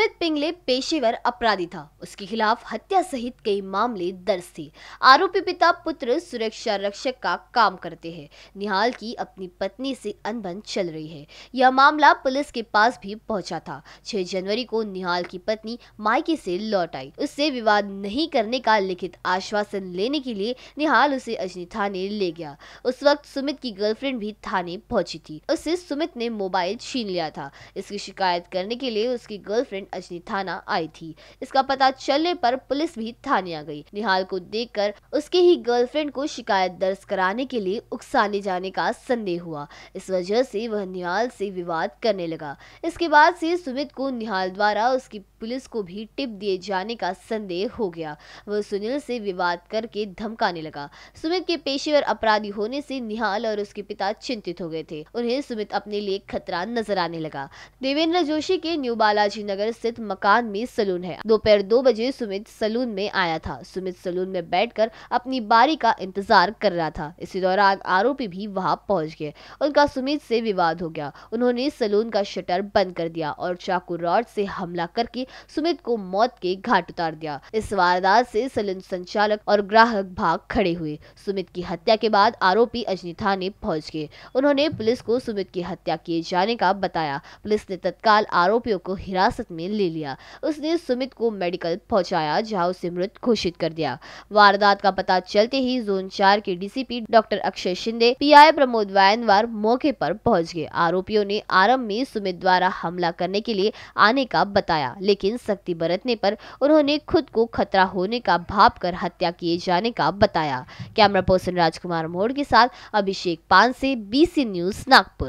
सुमित पिंगले पेशेवर अपराधी था उसके खिलाफ हत्या सहित कई मामले दर्ज थे आरोपी पिता पुत्र सुरक्षा रक्षक का काम करते हैं निहाल की अपनी पत्नी से अनबन चल रही है यह मामला पुलिस के पास भी पहुंचा था 6 जनवरी को निहाल की पत्नी मायके से लौट आई उससे विवाद नहीं करने का लिखित आश्वासन लेने के लिए निहाल उसे अजनी थाने ले गया उस वक्त सुमित की गर्लफ्रेंड भी थाने पहुंची थी उससे सुमित ने मोबाइल छीन लिया था इसकी शिकायत करने के लिए उसकी गर्लफ्रेंड अजनी थाना आई थी इसका पता चलने पर पुलिस भी थाने आ गई निहाल को देखकर उसके ही गर्लफ्रेंड को शिकायत दर्ज कराने के लिए उकसाने जाने का संदेह हुआ इस वजह से वह निहाल से विवाद करने लगा इसके बाद से सुमित को निहाल द्वारा उसकी पुलिस को भी टिप दिए जाने का संदेह हो गया वह सुनील से विवाद करके धमकाने लगा सुमित के पेशेवर अपराधी होने से निहाल और उसके पिता चिंतित हो गए थे उन्हें सुमित अपने लिए खतरा नजर आने लगा देवेंद्र जोशी के न्यू बालाजी नगर स्थित मकान में सलून है दोपहर दो बजे सुमित सलून में आया था सुमित सलून में बैठकर अपनी बारी का इंतजार कर रहा था इसी दौरान आरोपी भी वहां पहुंच गए उनका सुमित से विवाद हो गया उन्होंने सलून का शटर बंद कर दिया और चाकू रॉड से हमला करके सुमित को मौत के घाट उतार दिया इस वारदात से सलून संचालक और ग्राहक भाग खड़े हुए सुमित की हत्या के बाद आरोपी अजनी थाने पहुंच गए उन्होंने पुलिस को सुमित की हत्या किए जाने का बताया पुलिस ने तत्काल आरोपियों को हिरासत में में ले लिया उसने सुमित को मेडिकल पहुंचाया जहां उसे मृत घोषित कर दिया वारदात का पता चलते ही जोन चार के DCP doctor Akshay Shinde PI Pramod Wayanwar मौके पर पहुंच गए आरोपियों ने आरम में सुमित द्वारा हमला करने के लिए आने का बताया लेकिन सख्ती बरतने पर उन्होंने खुद को खतरा होने का भाप कर हत्या किए जाने का बताया कैमरा पर्सन राजकुमार मोड़ के साथ अभिषेक पान से बीसी न्यूज नागपुर